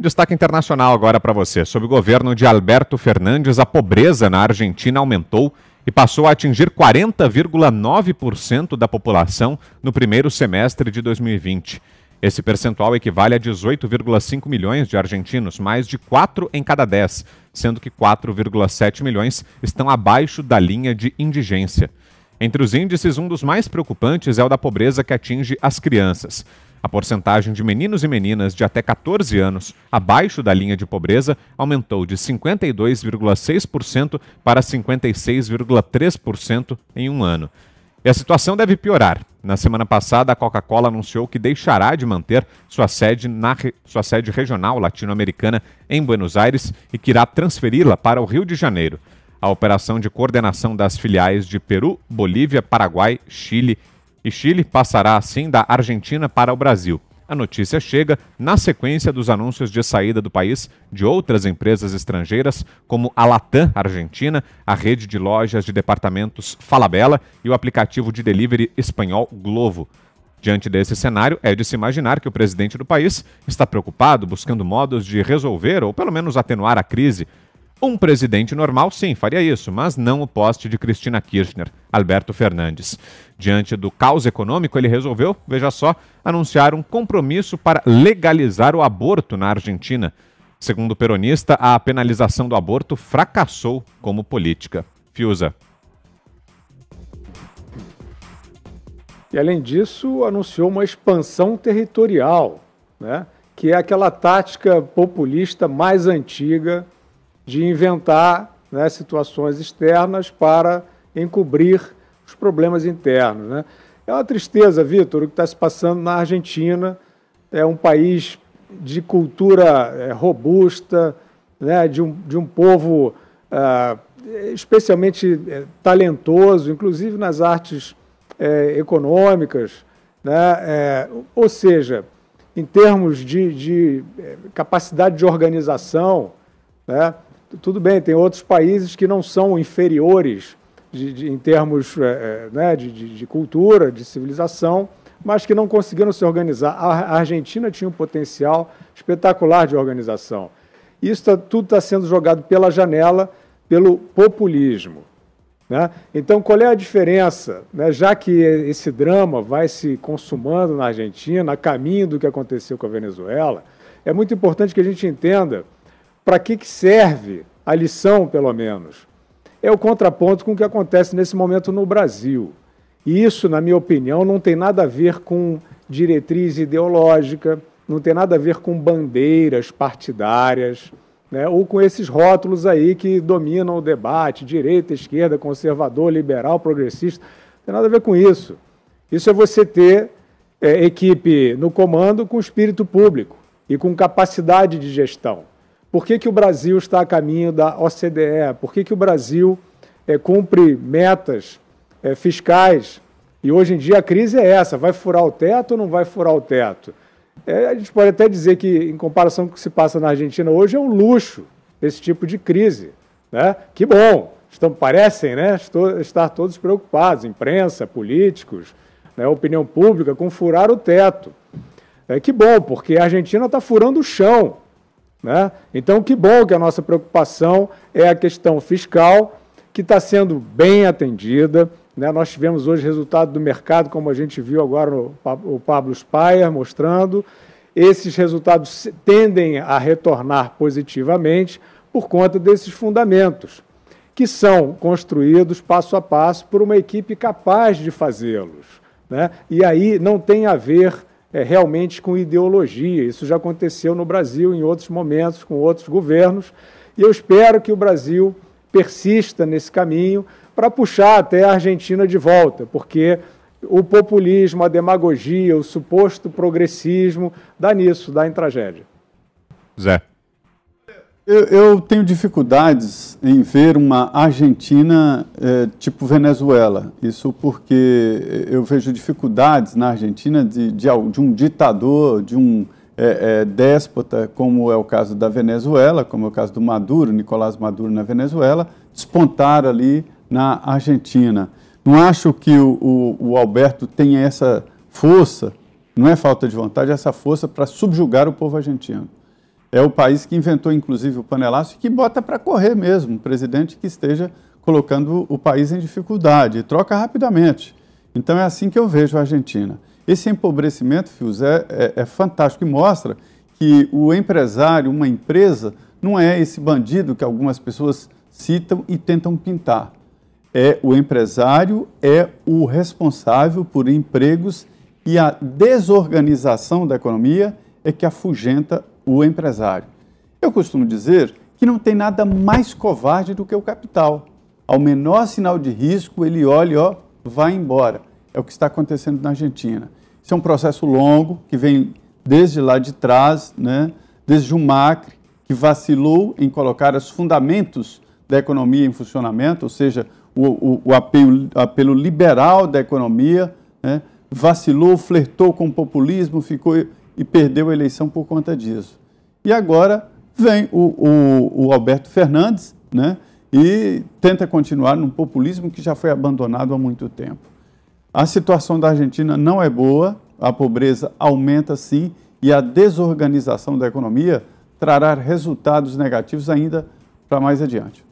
Destaque internacional agora para você. Sob o governo de Alberto Fernandes, a pobreza na Argentina aumentou e passou a atingir 40,9% da população no primeiro semestre de 2020. Esse percentual equivale a 18,5 milhões de argentinos, mais de 4 em cada 10, sendo que 4,7 milhões estão abaixo da linha de indigência. Entre os índices, um dos mais preocupantes é o da pobreza que atinge as crianças. A porcentagem de meninos e meninas de até 14 anos abaixo da linha de pobreza aumentou de 52,6% para 56,3% em um ano. E a situação deve piorar. Na semana passada, a Coca-Cola anunciou que deixará de manter sua sede, na re... sua sede regional latino-americana em Buenos Aires e que irá transferi-la para o Rio de Janeiro. A operação de coordenação das filiais de Peru, Bolívia, Paraguai, Chile e Chile passará assim da Argentina para o Brasil. A notícia chega na sequência dos anúncios de saída do país de outras empresas estrangeiras, como a Latam Argentina, a rede de lojas de departamentos Falabella e o aplicativo de delivery espanhol Glovo. Diante desse cenário, é de se imaginar que o presidente do país está preocupado, buscando modos de resolver ou pelo menos atenuar a crise um presidente normal, sim, faria isso, mas não o poste de Cristina Kirchner, Alberto Fernandes. Diante do caos econômico, ele resolveu, veja só, anunciar um compromisso para legalizar o aborto na Argentina. Segundo o peronista, a penalização do aborto fracassou como política. Fiuza. E além disso, anunciou uma expansão territorial, né? que é aquela tática populista mais antiga de inventar né, situações externas para encobrir os problemas internos. Né? É uma tristeza, Vitor, o que está se passando na Argentina. É um país de cultura é, robusta, né, de, um, de um povo ah, especialmente é, talentoso, inclusive nas artes é, econômicas. Né, ou seja, em termos de, de capacidade de organização, né, tudo bem, tem outros países que não são inferiores de, de, em termos é, é né, de, de, cultura, de civilização, mas que não conseguiram se organizar. A Argentina tinha um potencial espetacular de organização. Isso tá, tudo está sendo jogado pela janela pelo populismo. Né? Então, qual é a diferença? Né? Já que esse drama vai se consumando na Argentina, a caminho do que aconteceu com a Venezuela, é muito importante que a gente entenda para que, que serve a lição, pelo menos? É o contraponto com o que acontece nesse momento no Brasil. E isso, na minha opinião, não tem nada a ver com diretriz ideológica, não tem nada a ver com bandeiras partidárias, né? ou com esses rótulos aí que dominam o debate, direita, esquerda, conservador, liberal, progressista. Não tem nada a ver com isso. Isso é você ter é, equipe no comando com espírito público e com capacidade de gestão. Por que, que o Brasil está a caminho da OCDE? Por que, que o Brasil é, cumpre metas é, fiscais? E hoje em dia a crise é essa: vai furar o teto ou não vai furar o teto? É, a gente pode até dizer que, em comparação com o que se passa na Argentina hoje, é um luxo esse tipo de crise. Né? Que bom! Estão, parecem né, estou, estar todos preocupados, imprensa, políticos, né, opinião pública, com furar o teto. É, que bom, porque a Argentina está furando o chão né? Então, que bom que a nossa preocupação é a questão fiscal, que está sendo bem atendida. Né? Nós tivemos hoje resultado do mercado, como a gente viu agora no, o Pablo Spayer mostrando. Esses resultados tendem a retornar positivamente por conta desses fundamentos, que são construídos passo a passo por uma equipe capaz de fazê-los. Né? E aí não tem a ver é, realmente com ideologia. Isso já aconteceu no Brasil em outros momentos, com outros governos, e eu espero que o Brasil persista nesse caminho para puxar até a Argentina de volta, porque o populismo, a demagogia, o suposto progressismo dá nisso, dá em tragédia. Zé. Eu, eu, tenho dificuldades em ver uma Argentina é, tipo Venezuela. Isso porque eu vejo dificuldades na Argentina de, de, de um ditador, de um é, é, déspota, como é o caso da Venezuela, como é o caso do Maduro, Nicolás Maduro na Venezuela, despontar ali na Argentina. Não acho que o, o, o Alberto tenha essa força, não é falta de vontade, é essa força para subjugar o povo argentino. É o país que inventou, inclusive, o panelaço e que bota para correr mesmo presidente que esteja colocando o país em dificuldade, troca rapidamente. Então é assim que eu vejo a Argentina. Esse empobrecimento, Fios, é, é, é fantástico e mostra que o empresário, uma empresa, não é esse bandido que algumas pessoas citam e tentam pintar. É o empresário é o responsável por empregos e a desorganização da economia é que afugenta o empresário. Eu costumo dizer que não tem nada mais covarde do que o capital. Ao menor sinal de risco, ele olha, ó, vai embora. É o que está acontecendo na Argentina. Isso é um processo longo que vem desde lá de trás, né? desde o Macri, que vacilou em colocar os fundamentos da economia em funcionamento, ou seja, o, o, o apelo, apelo, liberal da economia, né? vacilou, flertou com o populismo, ficou e perdeu a eleição por conta disso. E agora vem o, o, o Alberto Fernandes né, e tenta continuar num populismo que já foi abandonado há muito tempo. A situação da Argentina não é boa, a pobreza aumenta sim e a desorganização da economia trará resultados negativos ainda para mais adiante.